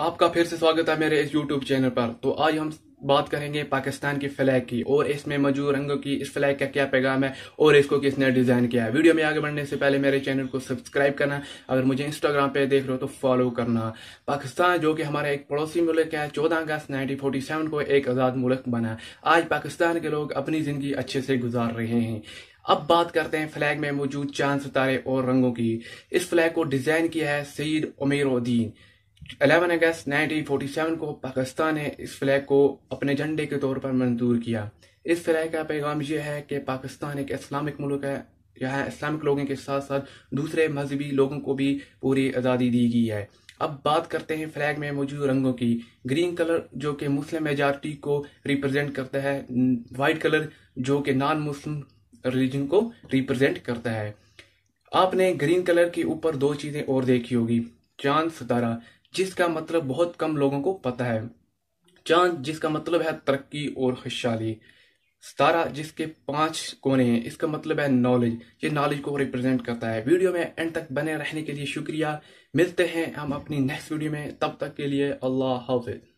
आपका फिर से स्वागत है मेरे इस YouTube चैनल पर तो आज हम बात करेंगे पाकिस्तान की फ्लैग की और इसमें मौजूद रंगों की इस फ्लैग का क्या पैगाम है और इसको किसने डिजाइन किया है वीडियो में आगे बढ़ने से पहले मेरे चैनल को सब्सक्राइब करना अगर मुझे इंस्टाग्राम पे देख रहे हो तो फॉलो करना पाकिस्तान जो कि हमारा एक पड़ोसी मुल्क है चौदह अगस्त नाइनटीन को एक आज़ाद मुल्क बना आज पाकिस्तान के लोग अपनी जिंदगी अच्छे से गुजार रहे हैं अब बात करते हैं फ्लैग में मौजूद चांद सितारे और रंगों की इस फ्लैग को डिजाइन किया है सईद उद्दीन 11 अगस्त 1947 को पाकिस्तान ने इस फ्लैग को अपने झंडे के तौर पर मंजूर किया इस फ्लैग का पैगाम यह है कि पाकिस्तान एक इस्लामिक मुल्क है यहाँ इस्लामिक लोगों के साथ साथ दूसरे मजहबी लोगों को भी पूरी आज़ादी दी गई है अब बात करते हैं फ्लैग में मौजूद रंगों की ग्रीन कलर जो कि मुस्लिम मेजॉरिटी को रिप्रेजेंट करता है वाइट कलर जो कि नॉन मुस्लिम रिलीजन को रिप्रेजेंट करता है आपने ग्रीन कलर के ऊपर दो चीज़ें और देखी होगी चांद सितारा जिसका मतलब बहुत कम लोगों को पता है चांद जिसका मतलब है तरक्की और खुशहाली सितारा जिसके पांच कोने हैं इसका मतलब है नॉलेज ये नॉलेज को रिप्रेजेंट करता है वीडियो में एंड तक बने रहने के लिए शुक्रिया मिलते हैं हम अपनी नेक्स्ट वीडियो में तब तक के लिए अल्लाह हाफिज